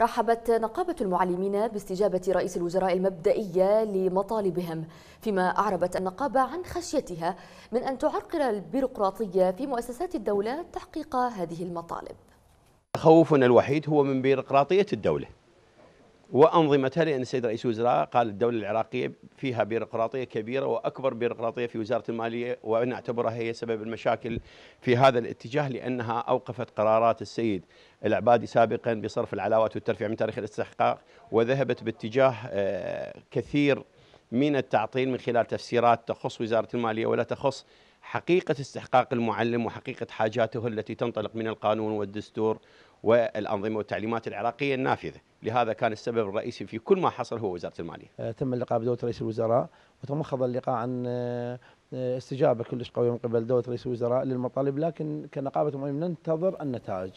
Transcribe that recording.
رحبت نقابة المعلمين باستجابة رئيس الوزراء المبدئية لمطالبهم فيما أعربت النقابة عن خشيتها من أن تعرقل البيروقراطية في مؤسسات الدولة تحقيق هذه المطالب خوفنا الوحيد هو من بيروقراطية الدولة وانظمتها لان السيد رئيس الوزراء قال الدوله العراقيه فيها بيروقراطيه كبيره واكبر بيروقراطيه في وزاره الماليه ونعتبرها هي سبب المشاكل في هذا الاتجاه لانها اوقفت قرارات السيد العبادي سابقا بصرف العلاوات والترفيع من تاريخ الاستحقاق وذهبت باتجاه آه، كثير من التعطيل من خلال تفسيرات تخص وزاره الماليه ولا تخص حقيقه استحقاق المعلم وحقيقه حاجاته التي تنطلق من القانون والدستور والانظمه والتعليمات العراقيه النافذه. لهذا كان السبب الرئيسي في كل ما حصل هو وزاره الماليه. آه، تم اللقاء بدوله رئيس الوزراء وتمخض اللقاء عن آه، آه، استجابه كلش قويه من قبل دوله رئيس الوزراء للمطالب لكن كنقابه المؤمنين ننتظر النتائج.